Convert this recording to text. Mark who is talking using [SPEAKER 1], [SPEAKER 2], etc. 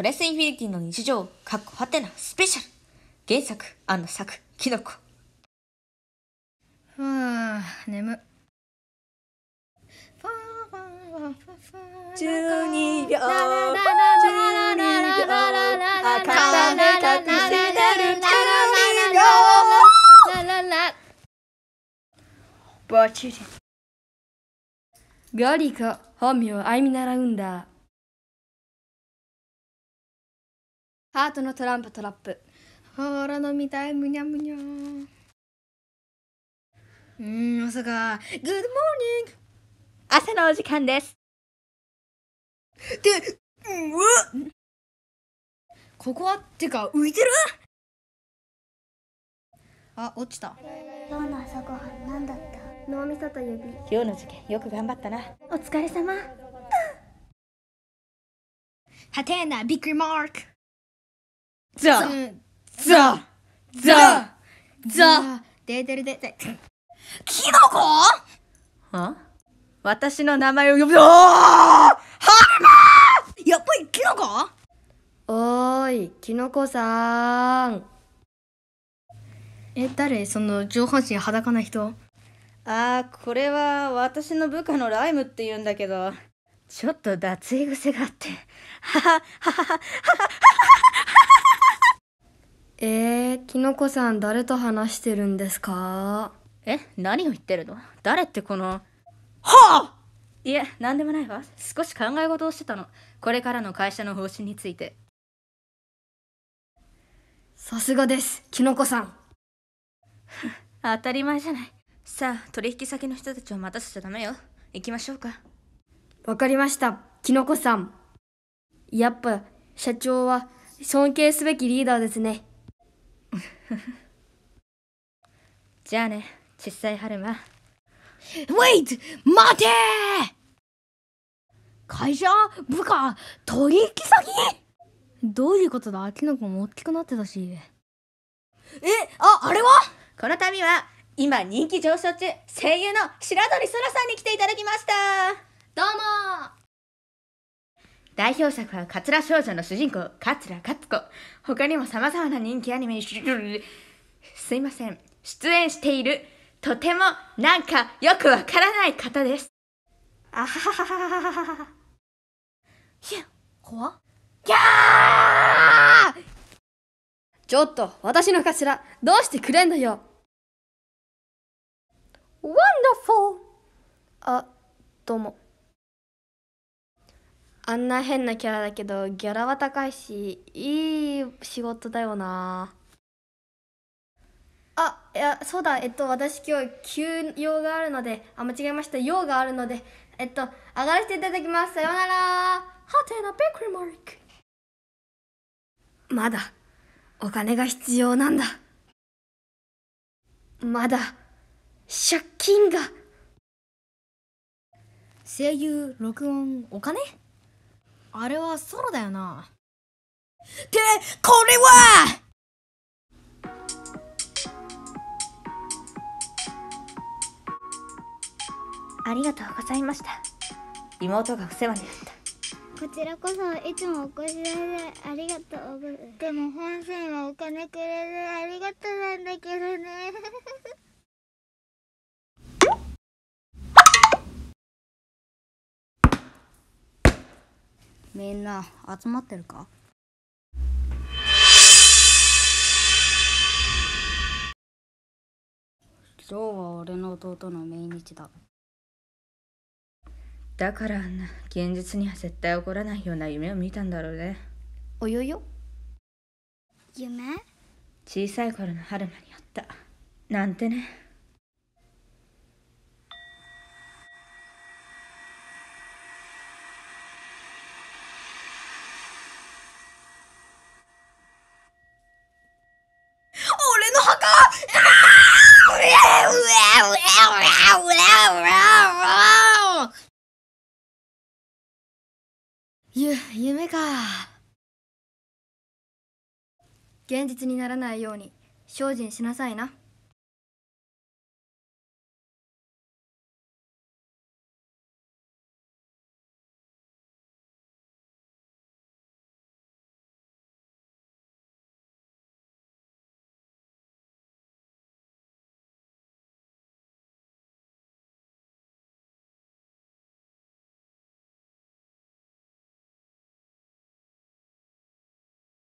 [SPEAKER 1] プレスインフィニティの日常、かっこはてなスペシャル。原作、あの作、キノコ。ふぅ、眠。十二秒12秒隠してる12秒バチリゴリ本名を歩み習うんだハートのトランプトラップほら飲みたいむにゃむにゃうんま朝がグッドモーニング朝のお時間ですでうわここはってか浮いてるあ落ちた今日の朝ごはん何だった脳みそと指今日の受験よく頑張ったなお疲れ様はてなビッグマークザザザザデーデルデデキノコは私の名前を呼ぶおーハルマやっぱりキノコおーいキノコさんえ誰その上半身裸な人あーこれは私の部下のライムって言うんだけどちょっと脱衣癖があってははははははははえー、きのこさん誰と話してるんですかえ何を言ってるの誰ってこのはあいえ何でもないわ少し考え事をしてたのこれからの会社の方針についてさすがですきのこさん 当たり前じゃないさあ取引先の人たちを待たせちゃダメよ行きましょうかわかりましたきのこさんやっぱ社長は尊敬すべきリーダーですね じゃあね、小さい春馬。Wait! 待て会社部下取引先どういうことだキノコも大きくなってたし。え、あ、あれはこの度は、今人気上昇中、声優の白鳥そらさんに来ていただきました。どうも代表作は桂少女の主人公、桂勝子。他にもさまざまな人気アニメすいません。出演している、とてもなんかよくわからない方です。あはははははは。ひゅ、怖ちょっと、私の頭、どうしてくれんのよ。w o n d e r あ、どうも。あんな変なキャラだけどギャラは高いしいい仕事だよなあいやそうだえっと私今日急用があるのであ間違えました用があるのでえっと上がらせていただきますさようならクリマリックまだお金が必要なんだまだ借金が声優録音お金あれはソロだよなってこれはありがとうございました妹がお世話になったこちらこそいつもお越しいありがとうでも本線はお金くれるありがとうなんだけどねみんな集まってるか今日は俺の弟の命日だだからあんな現実には絶対起こらないような夢を見たんだろうねおよよ夢小さい頃の春馬にあったなんてねゆ、夢か。現実にならないように精進しなさいな。